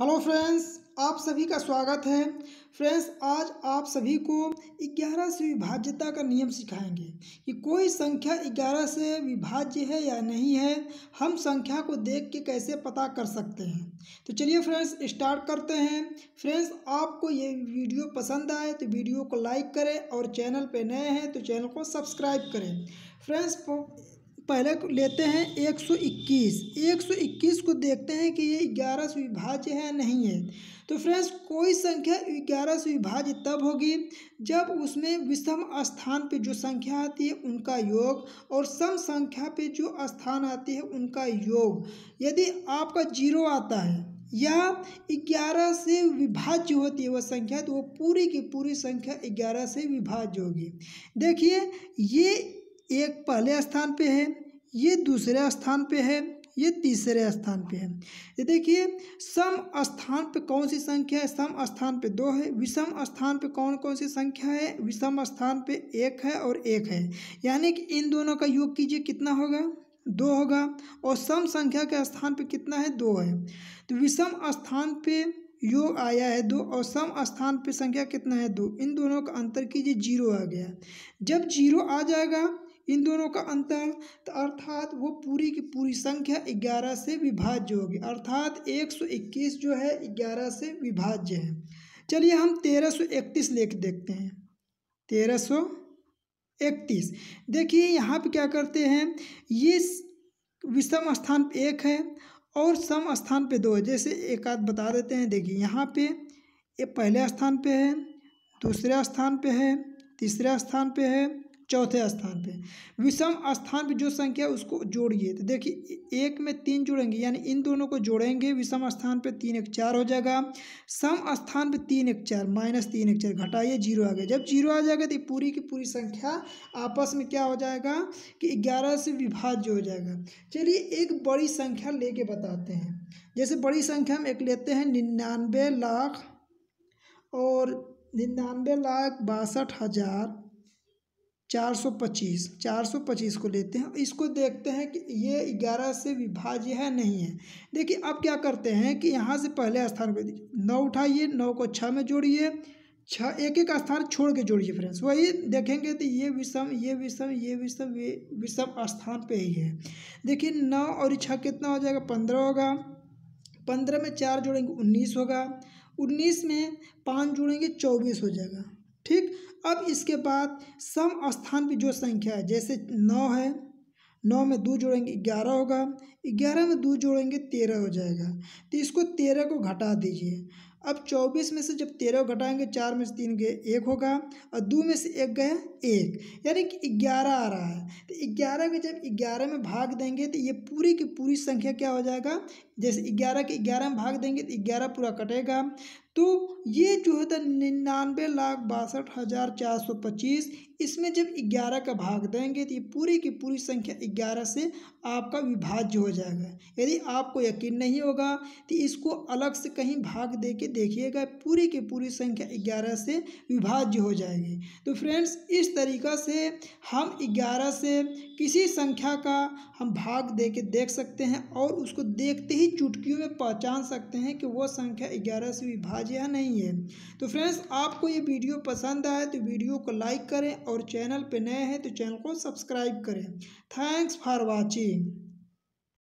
hello friends आप सभी का स्वागत है फ्रेंड्स आज आप सभी को 11 से विभाज्यता का नियम सिखाएंगे कि कोई संख्या 11 से विभाज्य है या नहीं है हम संख्या को देख के कैसे पता कर सकते हैं तो चलिए फ्रेंड्स स्टार्ट करते हैं फ्रेंड्स आपको ये वीडियो पसंद आए तो वीडियो को लाइक करें और चैनल पर नए हैं तो चैनल को सब्सक्राइब करें फ्रेंड्स पहले लेते हैं 121 121 को देखते हैं कि ये ग्यारह से विभाज्य है नहीं है तो फ्रेंड्स कोई संख्या ग्यारह से विभाज्य तब होगी जब उसमें विषम स्थान पे जो संख्या आती है उनका योग और सम संख्या पे जो स्थान आती है उनका योग यदि आपका जीरो आता है या ग्यारह से विभाज्य होती है वह संख्या तो वो पूरी की पूरी संख्या ग्यारह से विभाज्य होगी देखिए ये एक पहले स्थान पे है ये दूसरे स्थान पे है ये तीसरे स्थान पे है ये देखिए सम स्थान पे कौन सी संख्या है सम स्थान पे दो है विषम स्थान पे कौन कौन सी संख्या है विषम स्थान पे एक है और एक है यानी कि इन दोनों का योग कीजिए कितना होगा दो होगा और सम संख्या के स्थान पे कितना है दो है तो विषम स्थान पे योग आया है दो और सम स्थान पे संख्या कितना है दो इन दोनों का अंतर कीजिए जीरो आ गया जब जीरो आ जाएगा इन दोनों का अंतर तो अर्थात वो पूरी की पूरी संख्या ग्यारह से विभाज्य होगी अर्थात एक सौ इक्कीस जो है ग्यारह से विभाज्य है चलिए हम तेरह सौ इकतीस लेख देखते हैं तेरह सौ इकतीस देखिए यहाँ पे क्या करते हैं ये विषम स्थान पे एक है और सम स्थान पे दो है जैसे एक आध बता देते हैं देखिए यहाँ पे ये पहले स्थान पे है दूसरे स्थान पे है तीसरे स्थान पे है चौथे स्थान पे विषम स्थान पे जो संख्या उसको जोड़िए तो देखिए एक में तीन जुड़ेंगे यानी इन दोनों को जोड़ेंगे विषम स्थान पे तीन एक चार हो जाएगा सम स्थान पे तीन एक चार माइनस तीन एक चार घटाइए जीरो आ गया जब जीरो आ जाएगा तो पूरी की पूरी संख्या आपस में क्या हो जाएगा कि ग्यारह से विभाज्य हो जाएगा चलिए एक बड़ी संख्या लेके बताते हैं जैसे बड़ी संख्या हम एक लेते हैं निन्यानवे लाख और निन्यानवे लाख बासठ हज़ार चार सौ पच्चीस चार सौ पच्चीस को लेते हैं इसको देखते हैं कि ये ग्यारह से विभाज्य है नहीं है देखिए अब क्या करते हैं कि यहाँ से पहले स्थान पर नौ उठाइए नौ को छः में जोड़िए छः एक एक स्थान छोड़ के जोड़िए फ्रेंड्स वही देखेंगे तो ये विषम ये विषम ये विषम ये विषम स्थान पे ही है देखिए नौ और छः कितना हो जाएगा पंद्रह होगा पंद्रह में चार जोड़ेंगे उन्नीस होगा उन्नीस में पाँच जोड़ेंगे चौबीस हो जाएगा ठीक अब इसके बाद सम स्थान पर जो संख्या है जैसे नौ है नौ में दो जोड़ेंगे ग्यारह होगा ग्यारह में दो जोड़ेंगे तेरह हो जाएगा तो इसको तेरह को घटा दीजिए अब चौबीस में से जब तेरह घटाएंगे चार में से तीन गए एक होगा और दो में से एक गए एक यानी कि ग्यारह आ रहा है तो ग्यारह के जब ग्यारह में भाग देंगे तो ये पूरी की पूरी संख्या क्या हो जाएगा जैसे ग्यारह के ग्यारह में भाग देंगे तो ग्यारह पूरा कटेगा तो ये जो है तो निन्यानवे लाख बासठ हज़ार चार सौ पच्चीस इसमें जब ग्यारह का भाग देंगे तो ये पूरी की पूरी संख्या ग्यारह से आपका विभाज्य हो जाएगा यदि आपको यकीन नहीं होगा तो इसको अलग से कहीं भाग दे के देखिएगा पूरी की पूरी संख्या ग्यारह से विभाज्य हो जाएगी तो फ्रेंड्स इस तरीका से हम ग्यारह से किसी संख्या का हम भाग दे के देख सकते हैं और उसको देखते ही इसी चुटकियों में पहचान सकते हैं कि वो संख्या ग्यारह से विभाज्य या नहीं है तो फ्रेंड्स आपको ये वीडियो पसंद आए तो वीडियो को लाइक करें और चैनल पर नए हैं तो चैनल को सब्सक्राइब करें थैंक्स फॉर वॉचिंग